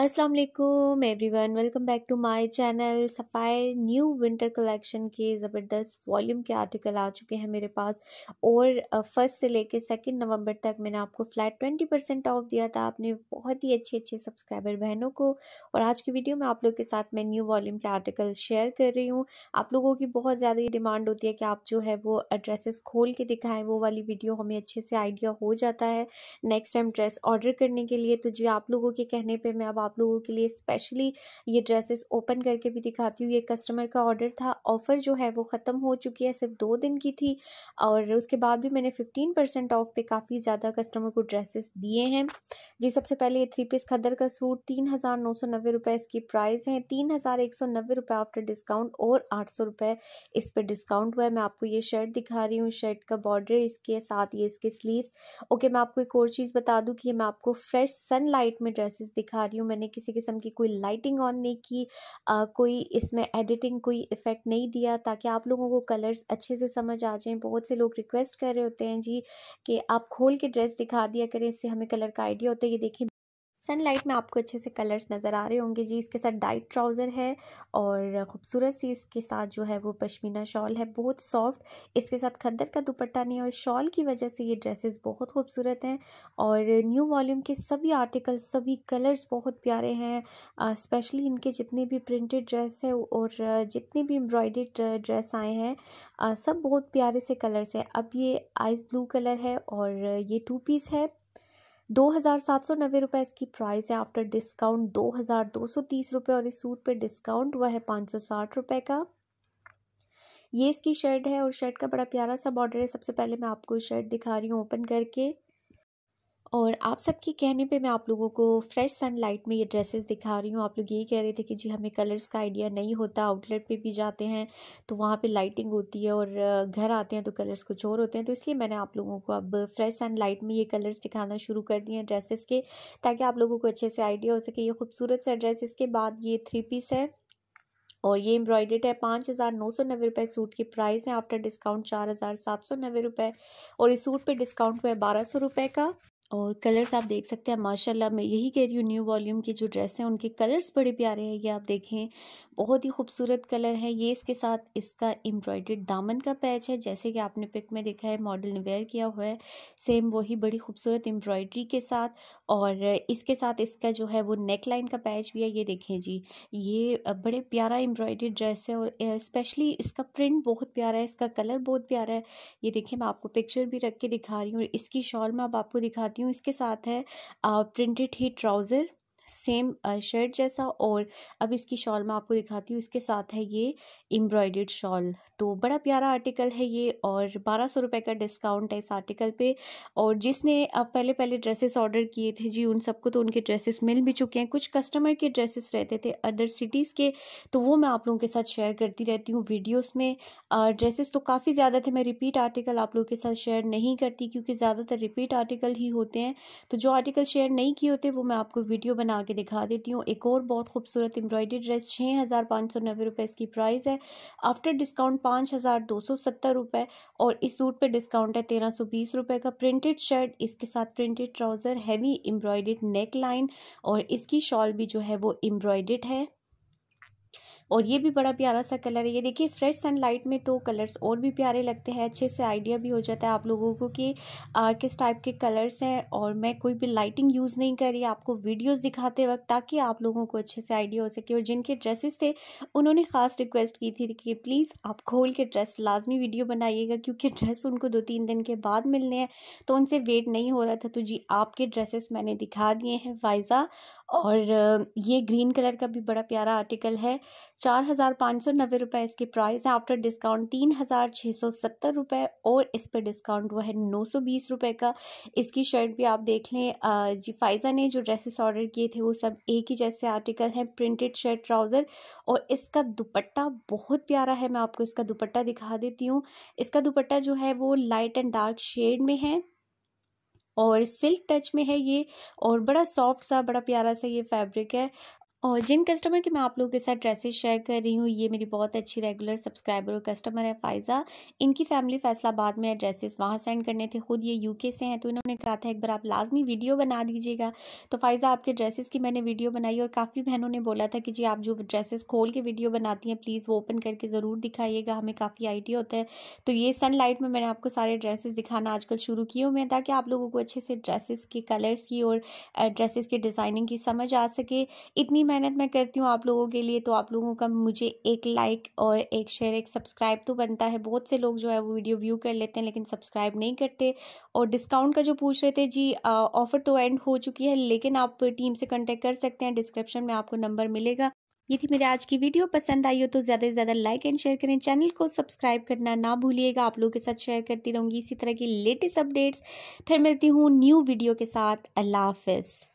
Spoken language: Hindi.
अस्सलाम वालेकुम everyone welcome back to my channel Sapphire new winter collection के ज़बरदस्त वॉल्यूम के आर्टिकल आ चुके हैं मेरे पास और फर्स्ट से लेके सेकंड नवंबर तक मैंने आपको फ्लैट ट्वेंटी परसेंट ऑफ दिया था आपने बहुत ही अच्छे अच्छे सब्सक्राइबर बहनों को और आज की वीडियो में आप लोग के साथ मैं न्यू वॉल्यूम के आर्टिकल शेयर कर रही हूँ आप लोगों की बहुत ज़्यादा ये डिमांड होती है कि आप जो है वो ड्रेसेस खोल के दिखाएँ वो वाली वीडियो हमें अच्छे से आइडिया हो जाता है नेक्स्ट टाइम ड्रेस ऑर्डर करने के लिए तो जी आप लोगों के कहने पर मैं अब आप लोगों के लिए स्पेशली ये ड्रेसेस ओपन करके भी दिखाती हूँ ये कस्टमर का ऑर्डर था ऑफ़र जो है वो ख़त्म हो चुकी है सिर्फ दो दिन की थी और उसके बाद भी मैंने फ़िफ्टीन परसेंट ऑफ पे काफ़ी ज़्यादा कस्टमर को ड्रेसेस दिए हैं जी सबसे पहले ये थ्री पीस खदर का सूट तीन हज़ार नौ सौ नब्बे रुपये इसकी प्राइस है तीन हज़ार एक सौ नब्बे रुपये आफ्टर डिस्काउंट और आठ सौ रुपये इस पर डिस्काउंट हुआ है मैं आपको ये शर्ट दिखा रही हूँ शर्ट का बॉर्डर इसके साथ ये इसके स्लीव्स ओके मैं आपको एक और चीज़ बता दूँ कि मैं आपको फ्रेश सनलाइट में ड्रेसेस दिखा रही हूँ मैंने मैंने किसी किस्म की कोई लाइटिंग ऑन नहीं की आ, कोई इसमें एडिटिंग कोई इफ़ेक्ट नहीं दिया ताकि आप लोगों को कलर्स अच्छे से समझ आ जाएँ बहुत से लोग रिक्वेस्ट कर रहे होते हैं जी कि आप खोल के ड्रेस दिखा दिया करें इससे हमें कलर का आइडिया होता है ये देखिए सनलाइट में आपको अच्छे से कलर्स नज़र आ रहे होंगे जी इसके साथ डाइट ट्राउज़र है और ख़ूबसूरत सी इसके साथ जो है वो पश्मीना शॉल है बहुत सॉफ्ट इसके साथ खद्दर का दुपट्टा नहीं और शॉल की वजह से ये ड्रेसेस बहुत खूबसूरत हैं और न्यू वॉल्यूम के सभी आर्टिकल सभी कलर्स बहुत प्यारे हैं स्पेशली इनके जितने भी प्रिंटेड ड्रेस है और जितने भी एम्ब्रॉयडेड ड्रेस आए हैं सब बहुत प्यारे से कलर्स हैं अब ये आइस ब्लू कलर है और ये टू पीस है दो हज़ार सात सौ नब्बे रुपये इसकी प्राइस है आफ्टर डिस्काउंट दो हज़ार दो सौ तीस रुपये और इस सूट पे डिस्काउंट हुआ है पाँच सौ साठ रुपये का ये इसकी शर्ट है और शर्ट का बड़ा प्यारा सा बॉर्डर है सबसे पहले मैं आपको शर्ट दिखा रही हूँ ओपन करके और आप सबके कहने पे मैं आप लोगों को फ्रेश सनलाइट में ये ड्रेसेस दिखा रही हूँ आप लोग यही कह रहे थे कि जी हमें कलर्स का आइडिया नहीं होता आउटलेट पे भी जाते हैं तो वहाँ पे लाइटिंग होती है और घर आते हैं तो कलर्स कुछ और होते हैं तो इसलिए मैंने आप लोगों को अब फ्रेश सनलाइट में ये कलर्स दिखाना शुरू कर दिए हैं ड्रेसेस के ताकि आप लोगों को अच्छे से आइडिया हो सके ये खूबसूरत सा ड्रेस इसके बाद ये थ्री पीस है और ये एम्ब्रॉयडर्ड है पाँच हज़ार नौ सौ नब्बे रुपये सूट की प्राइस है आफ्टर डिस्काउंट चार हज़ार सात सौ नब्बे रुपये और इस सूट पे डिस्काउंट हुआ है बारह सौ रुपये का और कलर्स आप देख सकते हैं माशाल्लाह मैं यही कह रही हूँ न्यू वॉल्यूम की जो ड्रेस है उनके कलर्स बड़े प्यारे हैं ये आप देखें बहुत ही खूबसूरत कलर है ये इसके साथ इसका एम्ब्रॉयड्रेड दामन का पैच है जैसे कि आपने पिक में देखा है मॉडल ने वेयर किया हुआ है सेम वही बड़ी खूबसूरत एम्ब्रॉयड्री के साथ और इसके साथ इसका जो है वो नेक लाइन का पैच भी है ये देखें जी ये बड़े प्यारा एम्ब्रॉयड्री ड्रेस है और स्पेशली इसका प्रिंट बहुत प्यारा है इसका कलर बहुत प्यारा है ये देखें मैं आपको पिक्चर भी रख के दिखा रही हूँ और इसकी शॉल मैं अब आपको दिखाती हूँ इसके साथ है प्रिंटेड ही ट्राउज़र सेम शर्ट जैसा और अब इसकी शॉल मैं आपको दिखाती हूँ इसके साथ है ये एम्ब्रॉयडर्ड शॉल तो बड़ा प्यारा आर्टिकल है ये और बारह सौ रुपये का डिस्काउंट है इस आर्टिकल पे और जिसने अब पहले पहले ड्रेसेस ऑर्डर किए थे जी उन सबको तो उनके ड्रेसेस मिल भी चुके हैं कुछ कस्टमर के ड्रेसेस रहते थे अदर सिटीज़ के तो वो मैं आप लोगों के साथ शेयर करती रहती हूँ वीडियोज़ में ड्रेसेस तो काफ़ी ज़्यादा थे मैं रिपीट आर्टिकल आप लोगों के साथ शेयर नहीं करती क्योंकि ज़्यादातर रिपीट आर्टिकल ही होते हैं तो जो आर्टिकल शेयर नहीं किए होते वो मैं आपको वीडियो बना बना के दिखा देती हूँ एक और बहुत खूबसूरत एम्ब्रॉयडरी ड्रेस छः हज़ार पाँच सौ नब्बे रुपये इसकी प्राइस है आफ्टर डिस्काउंट पाँच हज़ार दो सौ सत्तर रुपये और इस सूट पे डिस्काउंट है तेरह सौ बीस रुपये का प्रिंटेड शर्ट इसके साथ printed trouser heavy embroidered neck line और इसकी शॉल भी जो है वो एम्ब्रॉयडेड है और ये भी बड़ा प्यारा सा कलर है ये देखिए फ्रेश सनलाइट में तो कलर्स और भी प्यारे लगते हैं अच्छे से आइडिया भी हो जाता है आप लोगों को कि आ, किस टाइप के कलर्स हैं और मैं कोई भी लाइटिंग यूज़ नहीं कर रही आपको वीडियोज़ दिखाते वक्त ताकि आप लोगों को अच्छे से आइडिया हो सके और जिनके ड्रेसेस थे उन्होंने ख़ास रिक्वेस्ट की थी कि प्लीज़ आप खोल के ड्रेस लाजमी वीडियो बनाइएगा क्योंकि ड्रेस उनको दो तीन दिन के बाद मिलने हैं तो उनसे वेट नहीं हो रहा था तो जी आपके ड्रेसेस मैंने दिखा दिए हैं वाइज़ा और ये ग्रीन कलर का भी बड़ा प्यारा आर्टिकल है चार हज़ार पाँच सौ नब्बे रुपये इसकी प्राइस है आफ्टर डिस्काउंट तीन हज़ार छः सौ सत्तर रुपये और इस पर डिस्काउंट वो है नौ सौ बीस रुपये का इसकी शर्ट भी आप देख लें जी फाइज़ा ने जो ड्रेसेस ऑर्डर किए थे वो सब एक ही जैसे आर्टिकल हैं प्रिंटेड शर्ट ट्राउज़र और इसका दुपट्टा बहुत प्यारा है मैं आपको इसका दुपट्टा दिखा देती हूँ इसका दुपट्टा जो है वो लाइट एंड डार्क शेड में है और सिल्क टच में है ये और बड़ा सॉफ्ट सा बड़ा प्यारा सा ये फैब्रिक है और जिन कस्टमर की मैं आप लोगों के साथ ड्रेसेस शेयर कर रही हूँ ये मेरी बहुत अच्छी रेगुलर सब्सक्राइबर और कस्टमर है फ़ाइज़ा इनकी फैमिली फैसलाबाद में ड्रेसेस वहाँ सेंड करने थे खुद ये यूके से हैं तो इन्होंने कहा था एक बार आप लाजमी वीडियो बना दीजिएगा तो फ़ाइज़ा आपके ड्रेसेस की मैंने वीडियो बनाई और काफ़ी बहनों ने बोला था कि जी आप जो ड्रेसेस खोल के वीडियो बनाती हैं प्लीज़ वो ओपन करके ज़रूर दिखाइएगा हमें काफ़ी आइडिया होता है तो ये सनलाइट में मैंने आपको सारे ड्रेसेस दिखाना आजकल शुरू किए हुए हैं ताकि आप लोगों को अच्छे से ड्रेसेस के कलर्स की और ड्रेसेस के डिज़ाइनिंग की समझ आ सके इतनी मेहनत मैं करती हूँ आप लोगों के लिए तो आप लोगों का मुझे एक लाइक और एक शेयर एक सब्सक्राइब तो बनता है बहुत से लोग जो है वो वीडियो व्यू कर लेते हैं लेकिन सब्सक्राइब नहीं करते और डिस्काउंट का जो पूछ रहे थे जी ऑफ़र तो एंड हो चुकी है लेकिन आप टीम से कॉन्टेक्ट कर सकते हैं डिस्क्रिप्शन में आपको नंबर मिलेगा ये थी मेरी आज की वीडियो पसंद आई हो तो ज़्यादा से ज़्यादा लाइक एंड शेयर करें चैनल को सब्सक्राइब करना ना भूलिएगा आप लोगों के साथ शेयर करती रहूँगी इसी तरह की लेटेस्ट अपडेट्स फिर मिलती हूँ न्यू वीडियो के साथ अल्लाह हाफिज़